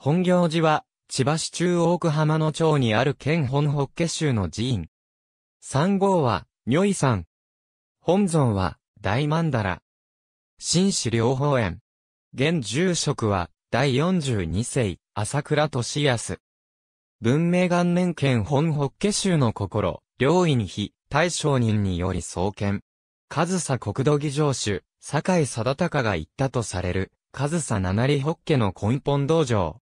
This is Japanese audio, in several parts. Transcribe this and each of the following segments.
本行寺は、千葉市中央区浜野町にある県本北家州の寺院。三号は、如意山。本尊は、大曼荼羅。新市両方園。現住職は、第42世、朝倉俊康。文明元年県本北家州の心、両院非、大商人により創建。上佐国土議上主、酒井定隆が言ったとされる、上佐七里北家の根本道場。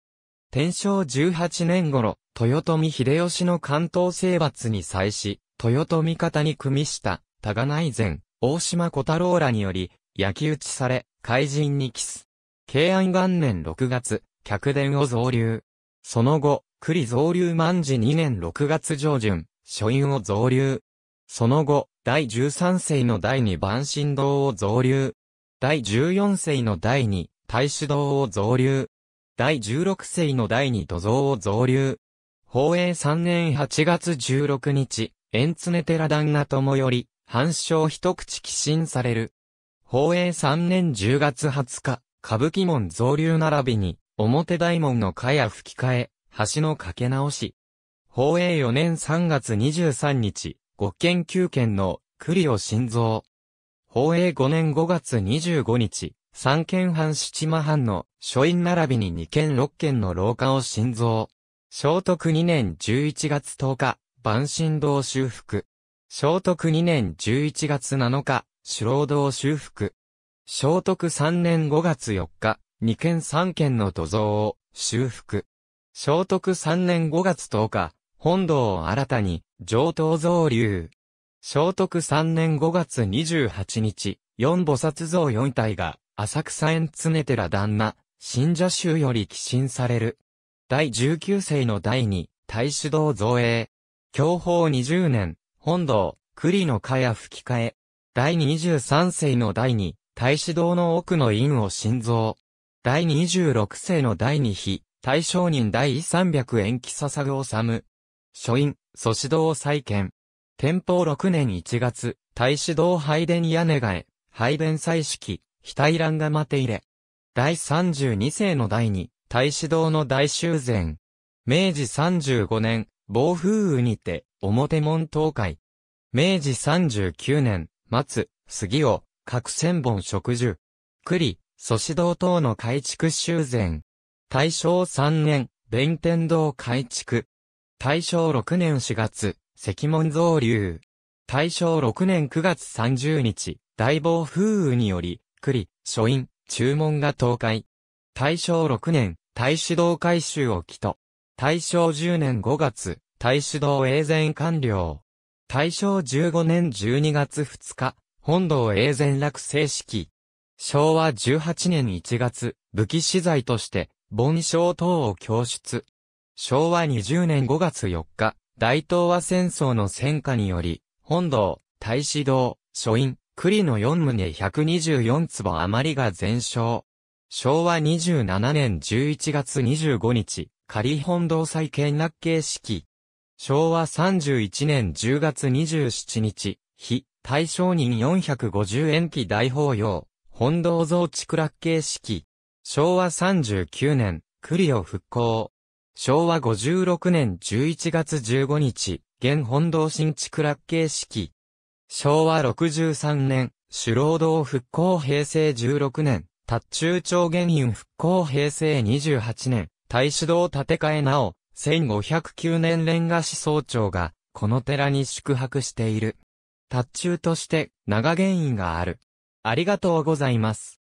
天正18年頃、豊臣秀吉の関東征伐に際し、豊臣方に組みした、多賀内前、大島小太郎らにより、焼き討ちされ、怪人に帰す。慶安元年6月、客伝を増留。その後、栗増留万事2年6月上旬、書院を増留。その後、第13世の第2番神堂を増留。第14世の第2、大主堂を増留。第16世の第二土蔵を増流。宝永3年8月16日、円常寺旦那ともより、半生一口寄進される。宝永3年10月20日、歌舞伎門増流並びに、表大門の蚊や吹き替え、橋の掛け直し。宝永4年3月23日、五県九県の栗を心造。宝永5年5月25日、三軒藩七間藩の書院並びに二軒六軒の廊下を新造。聖徳二年十一月十日、万神堂修復。聖徳二年十一月七日、主労堂修復。聖徳三年五月四日、二軒三軒の土蔵を修復。聖徳三年五月十日、本堂を新たに上等造流。聖徳三年五月二十八日、四菩薩像四体が浅草園常寺旦那、信者衆より寄進される。第19世の第2、大主道造営。教法20年、本堂、栗の蚊や吹き替え。第23世の第2、大主道の奥の院を心臓。第26世の第2日、大正人第300延期捧ぐ治。む。書院、祖師堂再建。天保6年1月、大師堂拝殿屋根替え、拝殿祭式、額蘭が待て入れ。第32世の第2、大使堂の大修繕。明治35年、暴風雨にて、表門倒壊。明治39年、松、杉を、各千本植樹。栗、祖師堂等の改築修繕。大正3年、弁天堂改築。大正6年4月、石門造流。大正6年9月30日、大暴風雨により、り、書院、注文が倒壊。大正6年、大使堂改修を起と。大正10年5月、大使堂永全完了。大正15年12月2日、本堂永全落成式。昭和18年1月、武器資材として、盆章等を供出。昭和20年5月4日、大東亜戦争の戦火により、本堂、大使堂、書院、栗の4棟124坪余りが全焼。昭和27年11月25日、仮本堂祭見落慶式。昭和31年10月27日、非大正人450円期大法要、本堂増築落慶式。昭和39年、栗を復興。昭和56年11月15日、現本堂新築落慶式。昭和63年、主労働復興平成16年、達中町原因復興平成28年、大主堂建て替えなお、1509年レンガ思想が、この寺に宿泊している。達中として、長原因がある。ありがとうございます。